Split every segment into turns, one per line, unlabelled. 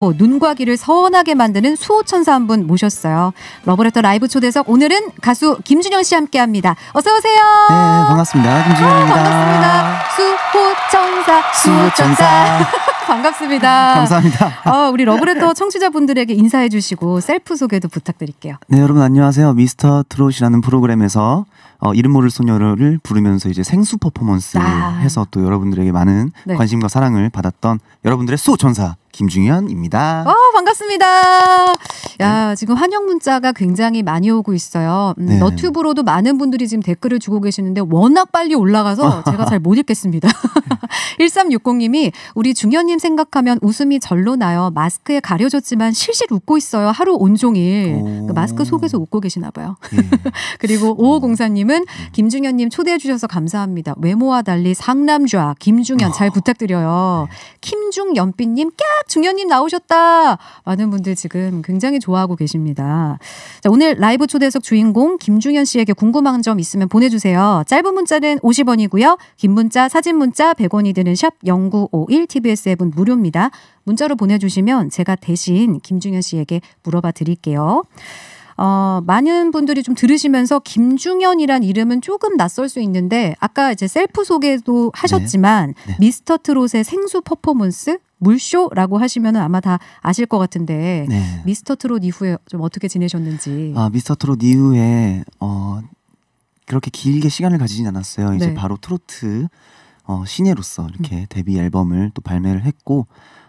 어, 눈과 귀를 서운하게 만드는 수호천사 한 분 모셨어요. 러브레터 라이브 초대석 오늘은 가수 김준영 씨 함께합니다. 어서 오세요.
네 반갑습니다. 김준영입니다. 아,
반갑습니다. 수호천사 수호천사. 반갑습니다. 감사합니다. 어, 우리 러브레터 청취자분들에게 인사해 주시고 셀프 소개도 부탁드릴게요.
네 여러분 안녕하세요. 미스터 트롯이라는 프로그램에서 어, 이름 모를 소녀를 부르면서 이제 생수 퍼포먼스 아. 해서 또 여러분들에게 많은 네. 관심과 사랑을 받았던 여러분들의 수호천사 김중현입니다. 어,
반갑습니다. 야, 네. 지금 환영 문자가 굉장히 많이 오고 있어요. 음, 네. 너튜브로도 많은 분들이 지금 댓글을 주고 계시는데 워낙 빨리 올라가서 제가 잘 못 읽겠습니다. 1360님이 우리 중현님 생각하면 웃음이 절로 나요. 마스크에 가려졌지만 실실 웃고 있어요. 하루 온종일. 그 마스크 속에서 웃고 계시나 봐요. 예. 그리고 오호공사님은 음. 김중현님 초대해 주셔서 감사합니다. 외모와 달리 상남좌 김중현 잘 아. 부탁드려요. 네. 김중연빛님 깍 중현님 나오셨다. 많은 분들 지금 굉장히 좋아하고 계십니다. 자, 오늘 라이브 초대석 주인공 김중현 씨에게 궁금한 점 있으면 보내주세요. 짧은 문자는 50원이고요. 긴 문자, 사진 문자 100원이 드는 샵 0951 TBS 앱은 무료입니다. 문자로 보내주시면 제가 대신 김중현 씨에게 물어봐 드릴게요. 어, 많은 분들이 좀 들으시면서 김중현이란 이름은 조금 낯설 수 있는데 아까 이제 셀프 소개도 네. 하셨지만 네. 네. 미스터 트롯의 생수 퍼포먼스 물쇼라고 하시면 아마 다 아실 것 같은데 네. 미스터 트롯 이후에 좀 어떻게 지내셨는지.
아 미스터 트롯 이후에 어, 그렇게 길게 시간을 가지진 않았어요. 이제 네. 바로 트로트 어, 신예로서 이렇게 음. 데뷔 앨범을 또 발매를 했고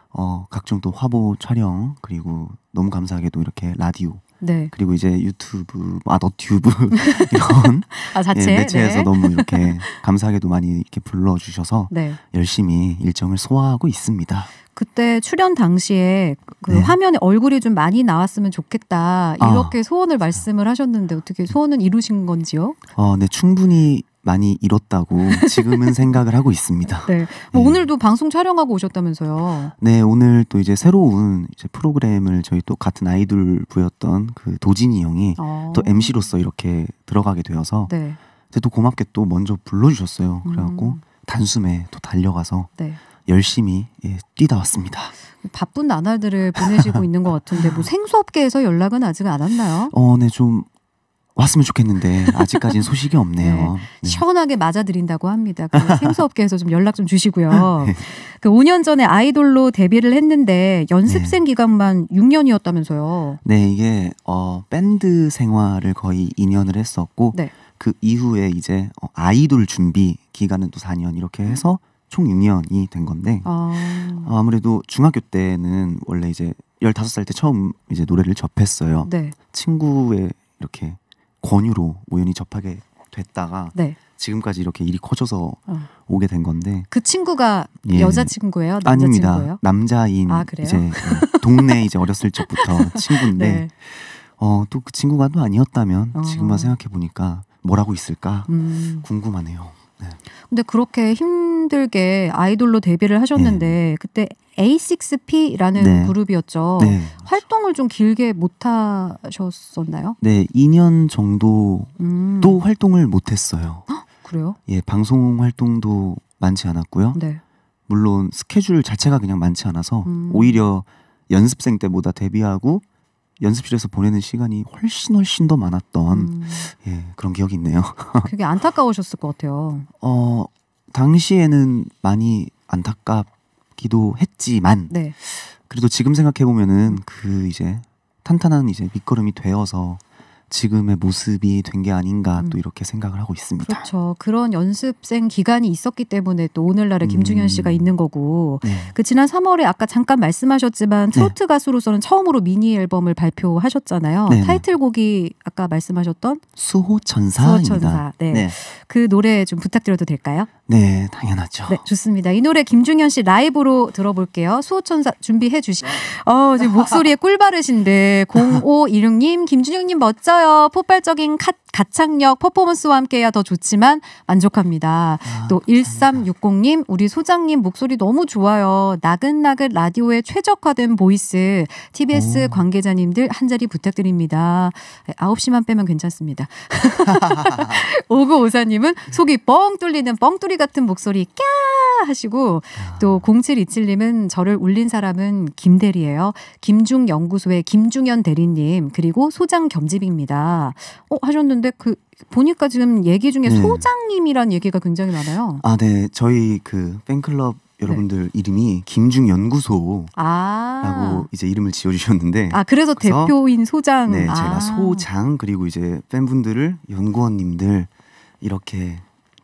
어, 각종 또 화보 촬영 그리고 너무 감사하게도 이렇게 라디오 네. 그리고 이제 유튜브, 아 너튜브 이런
아, 자체? 예, 매체에서 네. 너무 이렇게
감사하게도 많이 이렇게 불러주셔서 네. 열심히 일정을 소화하고 있습니다.
그때 출연 당시에 그 네. 화면에 얼굴이 좀 많이 나왔으면 좋겠다 아, 이렇게 아, 소원을 말씀을 하셨는데 어떻게 소원은 이루신 건지요?
어, 네 충분히 많이 잃었다고 지금은 생각을 하고 있습니다.
네. 뭐 네. 오늘도 방송 촬영하고 오셨다면서요?
네, 오늘 또 이제 새로운 이제 프로그램을 저희 또 같은 아이돌 부였던 그 도진이 형이 어. 또 MC로서 이렇게 들어가게 되어서 네. 이제 또 고맙게 또 먼저 불러주셨어요. 음. 그래갖고 음. 단숨에 또 달려가서 네. 열심히 예, 뛰다 왔습니다.
바쁜 나날들을 보내시고 있는 것 같은데 뭐 생수업계에서 연락은 아직 안 왔나요?
어, 네, 좀 왔으면 좋겠는데 아직까지는 소식이 없네요. 네.
네, 시원하게 맞아드린다고 합니다. 생수업계에서 좀 연락 좀 주시고요. 네. 그 5년 전에 아이돌로 데뷔를 했는데 연습생 네. 기간만 6년이었다면서요.
네, 이게 어, 밴드 생활을 거의 2년을 했었고 네. 그 이후에 이제 어, 아이돌 준비 기간은 또 4년 이렇게 해서 총 6년이 된 건데 아... 아무래도 중학교 때는 원래 이제 15살 때 처음 이제 노래를 접했어요. 네. 친구의 이렇게 권유로 우연히 접하게 됐다가 네. 지금까지 이렇게 일이 커져서 어. 오게 된 건데
그 친구가 예. 여자 친구예요? 아닙니다.
남자인 아, 이제 어, 동네 이제 어렸을 적부터 친구인데 네. 어, 또그 친구가 또 그 아니었다면 어. 지금만 생각해 보니까 뭐라고 있을까 음. 궁금하네요. 네.
근데 그렇게 힘 힘들게 아이돌로 데뷔를 하셨는데 네. 그때 A6P라는 네. 그룹이었죠. 네. 활동을 좀 길게 못 하셨었나요?
네, 2년 정도 음. 또 활동을 못 했어요.
헉, 그래요?
예, 방송 활동도 많지 않았고요. 네. 물론 스케줄 자체가 그냥 많지 않아서 음. 오히려 연습생 때보다 데뷔하고 연습실에서 보내는 시간이 훨씬 훨씬 더 많았던 음. 예, 그런 기억이 있네요.
그게 안타까우셨을 것 같아요.
어, 당시에는 많이 안타깝기도 했지만 네. 그래도 지금 생각해 보면은 그 이제 탄탄한 이제 밑거름이 되어서 지금의 모습이 된 게 아닌가 음. 또 이렇게 생각을 하고 있습니다.
그렇죠. 그런 연습생 기간이 있었기 때문에 또 오늘날의 김중현 씨가 음. 있는 거고 네. 그 지난 3월에 아까 잠깐 말씀하셨지만 트로트 네. 가수로서는 처음으로 미니 앨범을 발표하셨잖아요. 네. 타이틀곡이 아까 말씀하셨던
수호 천사입니다. 수 네. 네.
그 노래 좀 부탁드려도 될까요?
네, 당연하죠.
네, 좋습니다. 이 노래 김중현 씨 라이브로 들어볼게요. 수호천사 준비해 주시. 어, 지금 목소리에 꿀바르신데 0516님 김준영님 멋져 있어요. 폭발적인 카, 가창력, 퍼포먼스와 함께야 해더 좋지만 만족합니다. 아, 또 감사합니다. 1360님, 우리 소장님 목소리 너무 좋아요. 나긋나긋 라디오에 최적화된 보이스. TBS 오. 관계자님들 한 자리 부탁드립니다. 9시만 빼면 괜찮습니다. 5 9 5 4님은 속이 뻥 뚫리는 뻥뚫이 같은 목소리 꺄 하시고 아. 또 0727님은 저를 울린 사람은 김대리예요. 김중연구소의 김중현 대리님 그리고 소장 겸집입니다. 있습니다. 어, 하셨는데 그 보니까 지금 얘기 중에 네. 소장님이란 얘기가 굉장히 많아요.
아, 네. 저희 그 팬클럽 여러분들 네. 이름이 김중 연구소라고
아~
이제 이름을 지어 주셨는데 아, 그래서, 대표인
소장 네, 아~ 제가 소장
그리고 이제 팬분들을 연구원님들 이렇게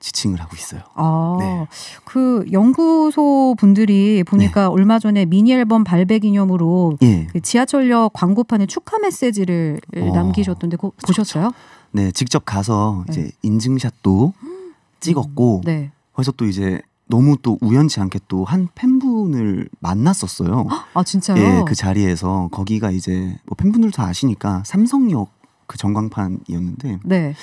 지칭을 하고 있어요.
아, 네. 그 연구소 분들이 보니까 네. 얼마 전에 미니 앨범 발배 기념으로 예. 그 지하철역 광고판에 축하 메시지를 어, 남기셨던데 그 보셨어요? 그렇
네, 직접 가서 네. 이제 네. 인증샷도 음. 찍었고 네. 거기서 또 이제 너무 또 우연치 않게 또 한 팬분을 만났었어요. 아, 아 진짜요? 예, 그 자리에서 거기가 이제 뭐 팬분들 다 아시니까 삼성역 그 전광판이었는데 네.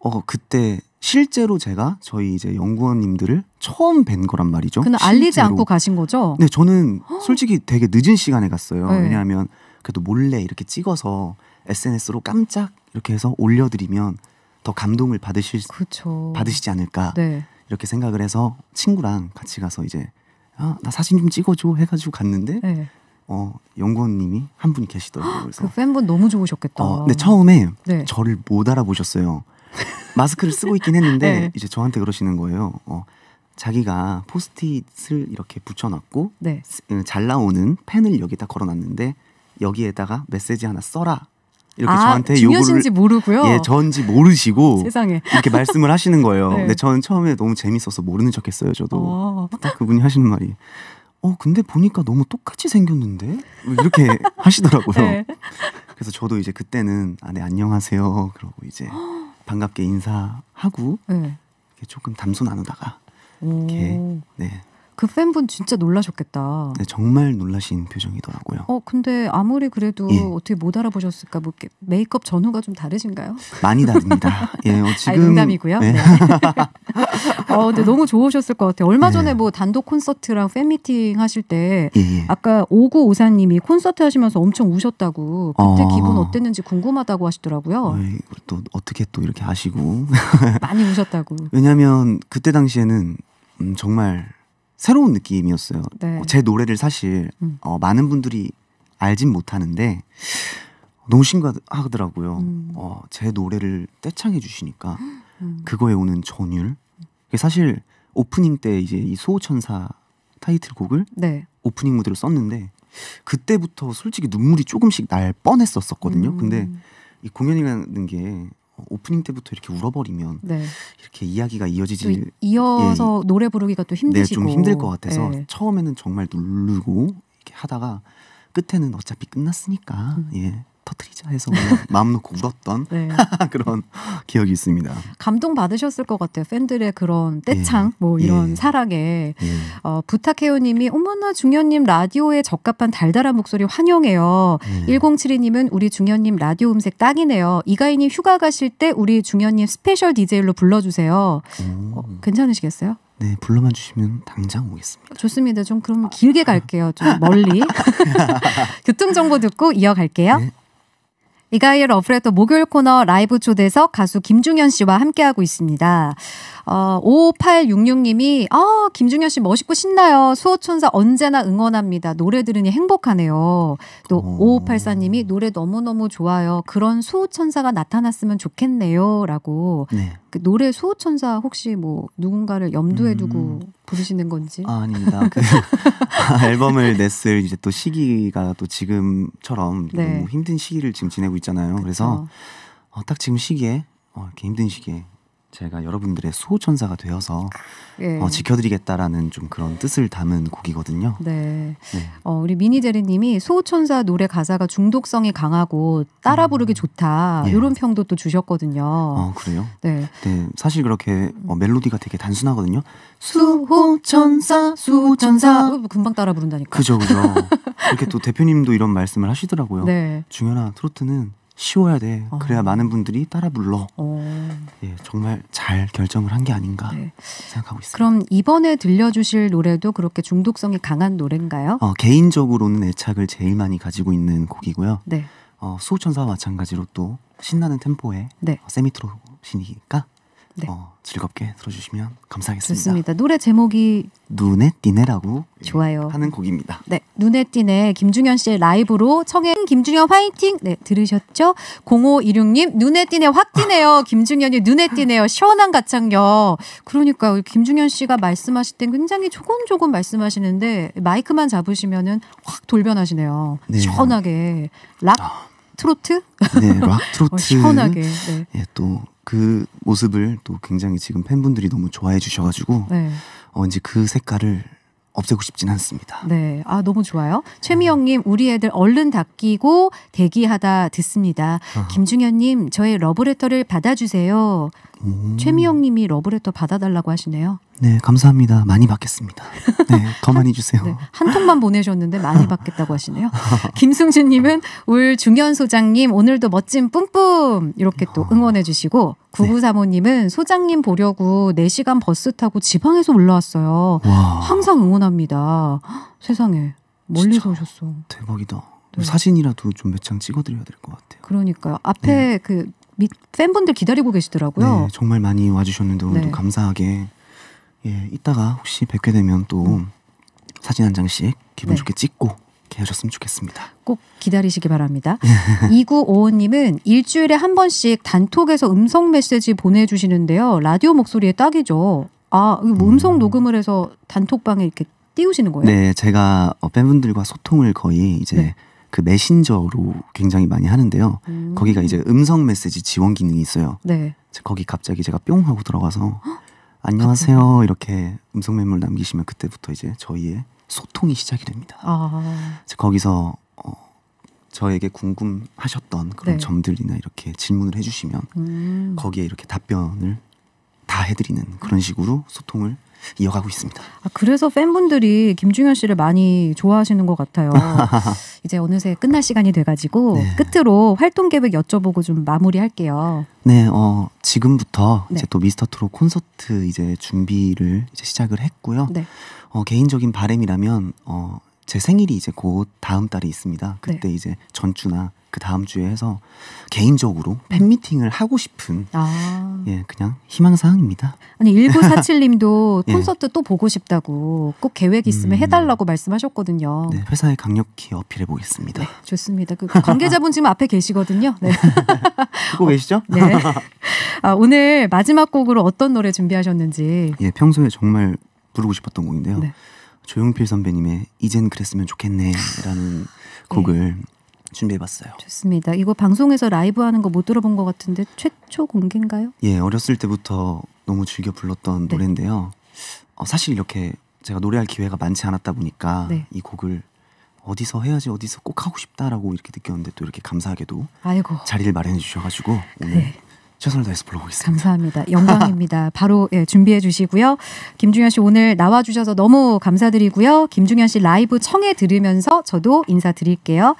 어 그때 실제로 제가 저희 이제 연구원님들을 처음 뵌 거란 말이죠. 근데 실제로. 알리지 않고
가신 거죠? 네,
저는 솔직히 되게 늦은 시간에 갔어요. 네. 왜냐하면 그래도 몰래 이렇게 찍어서 SNS로 깜짝 이렇게 해서 올려드리면 더 감동을 받으실 그쵸. 받으시지 않을까 네. 이렇게 생각을 해서 친구랑 같이 가서 이제 아, 나 사진 좀 찍어줘 해가지고 갔는데 네. 어, 연구원님이 한 분이 계시더라고요. 아, 그 그래서 그
팬분 너무 좋으셨겠다. 어, 근데 네, 처음에 네.
저를 못 알아보셨어요. 마스크를 쓰고 있긴 했는데 네. 이제 저한테 그러시는 거예요. 어, 자기가 포스트잇을 이렇게 붙여놨고 네. 어, 잘 나오는 펜을 여기다 걸어놨는데 여기에다가 메시지 하나 써라.
이렇게 아, 저한테 요구를 모르고요. 예,
전지 모르시고
세상에. 이렇게 말씀을
하시는 거예요. 네. 근데 저는 처음에 너무 재밌어서 모르는 척했어요. 저도 어. 딱 그분이 하시는 말이 어 근데 보니까 너무 똑같이 생겼는데 이렇게 하시더라고요. 네. 그래서 저도 이제 그때는 아네 안녕하세요 그러고 이제 반갑게 인사하고 네. 조금 담소 나누다가 이렇게 네
그 팬분 진짜 놀라셨겠다. 네,
정말 놀라신 표정이더라고요.
어, 근데 아무리 그래도 예. 어떻게 못 알아보셨을까? 뭐 메이크업 전후가 좀 다르신가요? 많이 다릅니다.
예, 어, 지금 아니, 농담이고요. 네. 네.
어, 근데 너무 좋으셨을 것 같아요. 얼마 네. 전에 네. 뭐 단독 콘서트랑 팬미팅 하실 때 예. 예. 아까 오구 오사님이 콘서트 하시면서 엄청 우셨다고 그때 어... 기분 어땠는지 궁금하다고 하시더라고요. 어이, 아,
또 어떻게 또 이렇게 아시고 많이
우셨다고.
왜냐하면 그때 당시에는 음, 정말 새로운 느낌이었어요. 네. 어, 제 노래를 사실 음. 어, 많은 분들이 알진 못하는데 너무 신기하더라고요. 음. 어, 제 노래를 떼창해 주시니까 음. 그거에 오는 전율. 사실 오프닝 때 이제 이소천사 타이틀곡을 네. 오프닝 무대로 썼는데 그때부터 솔직히 눈물이 조금씩 날 뻔했었었거든요. 음. 근데 이 공연이라는 게 오프닝 때부터 이렇게 울어버리면 네. 이렇게 이야기가 이어지지 이어서
예, 예. 노래 부르기가 또 힘드시고 네, 좀 힘들 것 같아서 예.
처음에는 정말 누르고 이렇게 하다가 끝에는 어차피 끝났으니까 음. 예 터트리자 해서 뭐 마음 놓고 울었던 네. 그런 기억이 있습니다.
감동 받으셨을 것 같아요. 팬들의 그런 예. 떼창 예. 뭐 이런 예. 사랑에 예. 어, 부탁해요님이 어머나 중현님 라디오에 적합한 달달한 목소리 환영해요. 예. 1072님은 우리 중현님 라디오 음색 딱이네요. 이가인님 휴가 가실 때 우리 중현님 스페셜 디제이로 불러주세요. 어, 괜찮으시겠어요?
네, 불러만 주시면 당장 오겠습니다.
좋습니다. 좀 그럼 길게 갈게요. 좀 멀리. 교통정보 듣고 이어갈게요. 네. 이가이엘 어프레토 목요일 코너 라이브 초대석 가수 김중현 씨와 함께하고 있습니다. 어, 5866님이, 아, 김중현 씨 멋있고 신나요. 수호천사 언제나 응원합니다. 노래 들으니 행복하네요. 또 어. 오. 5584님이 노래 너무너무 좋아요. 그런 수호천사가 나타났으면 좋겠네요. 라고. 네. 그 노래 수호천사 혹시 뭐 누군가를 염두에 두고 음. 부르시는 건지? 아, 아닙니다. 그
앨범을 냈을 이제 또 시기가 또 지금처럼 네. 너무 힘든 시기를 지금 지내고 있잖아요. 그쵸. 그래서 그렇죠. 어, 딱 지금 시기에 어, 이렇게 힘든 시기에 제가 여러분들의 수호천사가 되어서 예. 어, 지켜드리겠다라는 좀 그런 뜻을 담은 곡이거든요.
네. 네. 어, 우리 미니제리님이 수호천사 노래 가사가 중독성이 강하고 따라 음. 부르기 음. 좋다 예. 네. 이런 평도 또 주셨거든요. 어,
그래요? 네. 네. 사실 그렇게 어, 멜로디가 되게 단순하거든요.
수호천사, 수호천사. 어, 뭐 금방 따라 부른다니까. 그죠,
그죠. 이렇게 또 대표님도 이런 말씀을 하시더라고요. 네. 중현아, 트로트는 쉬워야 돼. 어. 그래야 많은 분들이 따라 불러. 어. 예, 정말 잘 결정을 한 게 아닌가 네. 생각하고
있습니다. 그럼 이번에 들려주실 노래도 그렇게 중독성이 강한 노래인가요?
어, 개인적으로는 애착을 제일 많이 가지고 있는 곡이고요. 네. 어, 소천사와 마찬가지로 또 신나는 템포의 네. 어, 세미트로신이니까 네. 어, 즐겁게 들어주시면 감사하겠습니다.
좋습니다. 노래 제목이
눈에 띄네라고 예, 좋아요 하는 곡입니다.
네, 눈에 띄네 김중현 씨의 라이브로 청해 김중현 화이팅. 네, 들으셨죠? 0516님 눈에 띄네 확 띄네요. 김중현이 눈에 띄네요. 시원한 가창력. 그러니까요. 김중현 씨가 말씀하실 땐 굉장히 조곤조곤 말씀하시는데 마이크만 잡으시면은 확 돌변하시네요. 네. 시원하게 락 아. 트로트? 네, 락 어, 트로트. 어, 시원하게. 네. 예,
또그 모습을 또 굉장히 지금 팬분들이 너무 좋아해 주셔가지고 네. 어, 이제 그 색깔을 없애고 싶진 않습니다.
네. 아, 너무 좋아요. 최미영님, 우리 애들 얼른 닦이고 대기하다 듣습니다. 아. 김중현님, 저의 러브레터를 받아주세요. 오. 최미영님이 러브레터 받아달라고 하시네요.
네, 감사합니다. 많이 받겠습니다. 네, 더 많이 주세요. 네,
한 통만 보내셨는데 많이 받겠다고 하시네요. 김승준님은 울 중현 소장님 오늘도 멋진 뿜뿜 이렇게 또 아. 응원해주시고 네. 구구사모님은 소장님 보려고 4시간 버스 타고 지방에서 올라왔어요. 와. 항상 응원합니다. 세상에 멀리서 오셨어.
대박이다. 네. 사진이라도 좀 몇 장 찍어드려야 될 것
같아요. 그러니까요. 앞에 네. 그 팬분들 기다리고 계시더라고요. 네,
정말 많이 와주셨는데 오늘도 네. 감사하게 예, 이따가 혹시 뵙게 되면 또 음. 사진 한 장씩 기분 좋게 찍고 이렇게하셨으면 좋겠습니다.
꼭 기다리시기 바랍니다. 2955님은 일주일에 한 번씩 단톡에서 음성 메시지 보내주시는데요. 라디오 목소리에 딱이죠. 아, 뭐 음성 음. 녹음을 해서 단톡방에 이렇게 띄우시는 거예요? 네,
제가 어, 팬분들과 소통을 거의 이제 네. 그 메신저로 굉장히 많이 하는데요. 음. 거기가 이제 음성 메시지 지원 기능이 있어요. 네. 거기 갑자기 제가 뿅 하고 들어가서 안녕하세요 이렇게 음성 메모를 남기시면 그때부터 이제 저희의 소통이 시작이 됩니다. 아. 거기서 어, 저에게 궁금하셨던 그런 네. 점들이나 이렇게 질문을 해주시면 음. 거기에 이렇게 답변을 해드리는 그런 식으로 소통을 이어가고 있습니다. 아,
그래서 팬분들이 김중현 씨를 많이 좋아하시는 것 같아요. 이제 어느새 끝날 시간이 돼가지고 네. 끝으로 활동 계획 여쭤보고 좀 마무리할게요.
네, 어, 지금부터 네. 이제 또 미스터 트롯 콘서트 이제 준비를 이제 시작을 했고요. 네. 어, 개인적인 바램이라면 어, 제 생일이 이제 곧 다음 달에 있습니다. 그때 네. 이제 전주나 그 다음 주에 해서 개인적으로 네. 팬미팅을 하고 싶은
아.
예 그냥 희망사항입니다.
아니 1947님도 예. 콘서트 또 보고 싶다고 꼭 계획 있으면 음. 해달라고 말씀하셨거든요. 네,
회사에 강력히 어필해 보겠습니다. 네,
좋습니다. 그 관계자분 지금 앞에 계시거든요. 네.
듣고 계시죠? 네.
아, 오늘 마지막 곡으로 어떤 노래 준비하셨는지.
예, 평소에 정말 부르고 싶었던 곡인데요. 네. 조용필 선배님의 이젠 그랬으면 좋겠네라는 아, 곡을 예. 준비해봤어요.
좋습니다. 이거 방송에서 라이브 하는 거 못 들어본 것 같은데 최초 공개인가요?
예, 어렸을 때부터 너무 즐겨 불렀던 네. 노래인데요. 어, 사실 이렇게 제가 노래할 기회가 많지 않았다 보니까 네. 이 곡을 어디서 해야지 어디서 꼭 하고 싶다라고 이렇게 느꼈는데 또 이렇게 감사하게도 아이고. 자리를 마련해 주셔가지고 오늘 그 최선을 다해서
불러보겠습니다. 감사합니다. 영광입니다. 바로 예, 준비해 주시고요. 김중현 씨 오늘 나와 주셔서 너무 감사드리고요. 김중현 씨 라이브 청해 들으면서 저도 인사드릴게요.